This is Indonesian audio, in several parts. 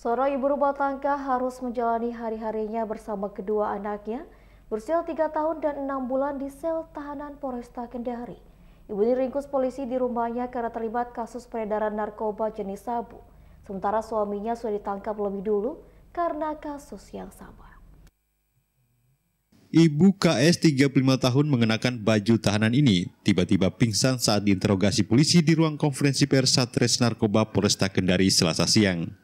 Seorang ibu rumah tangga harus menjalani hari-harinya bersama kedua anaknya berusia 3 tahun dan 6 bulan di sel tahanan Polresta Kendari. Ibu ini ringkus polisi di rumahnya karena terlibat kasus peredaran narkoba jenis sabu. Sementara suaminya sudah ditangkap lebih dulu karena kasus yang sama. Ibu KS 35 tahun mengenakan baju tahanan ini tiba-tiba pingsan saat diinterogasi polisi di ruang konferensi pers Satres Narkoba Polresta Kendari Selasa siang.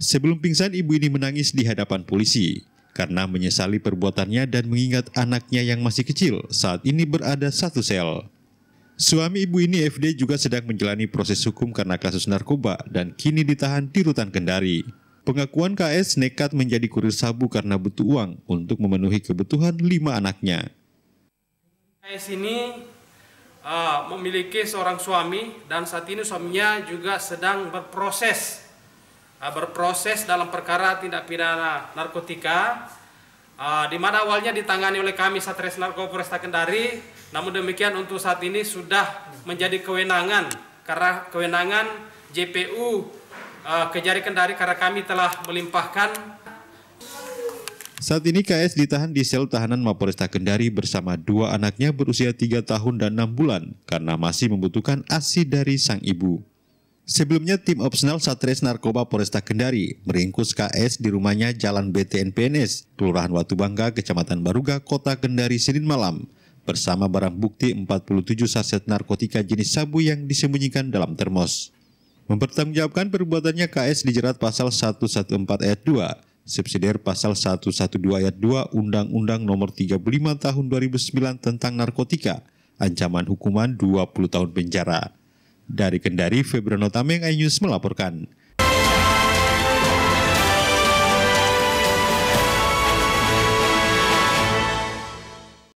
Sebelum pingsan, ibu ini menangis di hadapan polisi karena menyesali perbuatannya dan mengingat anaknya yang masih kecil saat ini berada satu sel. Suami ibu ini FD juga sedang menjalani proses hukum karena kasus narkoba dan kini ditahan di rutan Kendari. Pengakuan KS nekat menjadi kurir sabu karena butuh uang untuk memenuhi kebutuhan lima anaknya. KS ini uh, memiliki seorang suami dan saat ini suaminya juga sedang berproses Ah, berproses dalam perkara tindak pidana narkotika ah, di mana awalnya ditangani oleh kami Satres narkoba Polresta Kendari namun demikian untuk saat ini sudah menjadi kewenangan karena kewenangan JPU ah, Kejari Kendari karena kami telah melimpahkan saat ini KS ditahan di sel tahanan Mapolresta Kendari bersama dua anaknya berusia 3 tahun dan 6 bulan karena masih membutuhkan ASI dari sang ibu. Sebelumnya, tim opsional Satres Narkoba Polresta Kendari meringkus KS di rumahnya Jalan BTN PNS, Kelurahan Watubangga, Kecamatan Baruga, Kota Kendari, Senin malam, bersama barang bukti 47 saset narkotika jenis sabu yang disembunyikan dalam termos. Mempertanggungjawabkan perbuatannya KS dijerat pasal 114 ayat 2 subsidiar pasal 112 ayat 2 Undang-Undang Nomor 35 Tahun 2009 tentang Narkotika, ancaman hukuman 20 tahun penjara. Dari Kendari, yang iNews melaporkan.